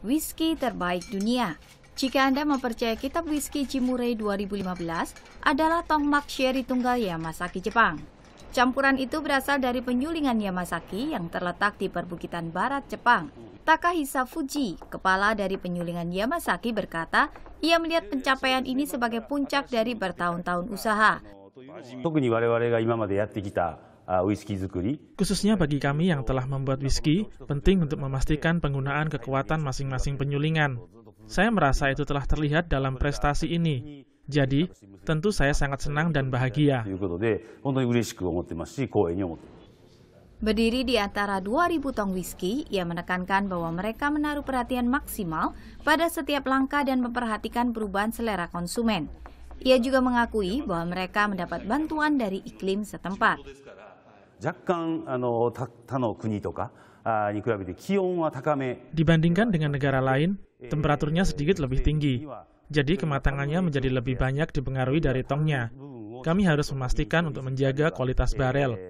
Whisky Terbaik Dunia. Jika Anda mempercaya kitab whisky Jimurei 2015 adalah Tongmak Sherry Tunggal Yamasaki Jepang. Campuran itu berasal dari penyulingan Yamasaki yang terletak di perbukitan barat Jepang. Takahisa Fuji, kepala dari penyulingan Yamasaki berkata, ia melihat pencapaian ini sebagai puncak dari bertahun-tahun usaha. 特に我々が今までやってきた Uh, whisky Zukuri. Khususnya bagi kami yang telah membuat whisky, penting untuk memastikan penggunaan kekuatan masing-masing penyulingan. Saya merasa itu telah terlihat dalam prestasi ini. Jadi, tentu saya sangat senang dan bahagia. Berdiri di antara 2.000 tong whisky, ia menekankan bahwa mereka menaruh perhatian maksimal pada setiap langkah dan memperhatikan perubahan selera konsumen. Ia juga mengakui bahwa mereka mendapat bantuan dari iklim setempat. Dibandingkan dengan negara lain, temperaturnya sedikit lebih tinggi. Jadi kematangannya menjadi lebih banyak dipengaruhi dari tongnya. Kami harus memastikan untuk menjaga kualitas barel.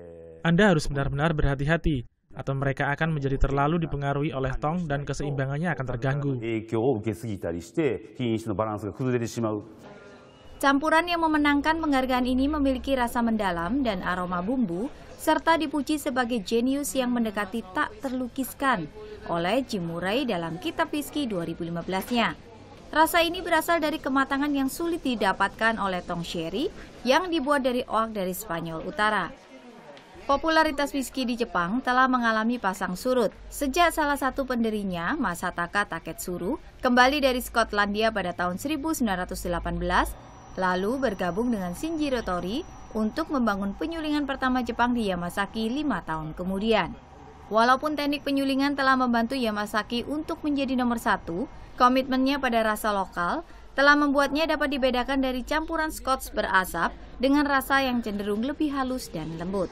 Anda harus benar-benar berhati-hati, atau mereka akan menjadi terlalu dipengaruhi oleh tong dan keseimbangannya akan terganggu. Campuran yang memenangkan penghargaan ini memiliki rasa mendalam dan aroma bumbu, serta dipuji sebagai jenius yang mendekati tak terlukiskan oleh Jim Murray dalam Kitab Whisky 2015-nya. Rasa ini berasal dari kematangan yang sulit didapatkan oleh tong sherry yang dibuat dari oak dari Spanyol Utara. Popularitas whisky di Jepang telah mengalami pasang surut sejak salah satu pendirinya, Masataka Taketsuru, kembali dari Skotlandia pada tahun 1918 lalu bergabung dengan Shinjiro Tori untuk membangun penyulingan pertama Jepang di Yamasaki lima tahun kemudian. Walaupun teknik penyulingan telah membantu Yamasaki untuk menjadi nomor satu, komitmennya pada rasa lokal telah membuatnya dapat dibedakan dari campuran scots berasap dengan rasa yang cenderung lebih halus dan lembut.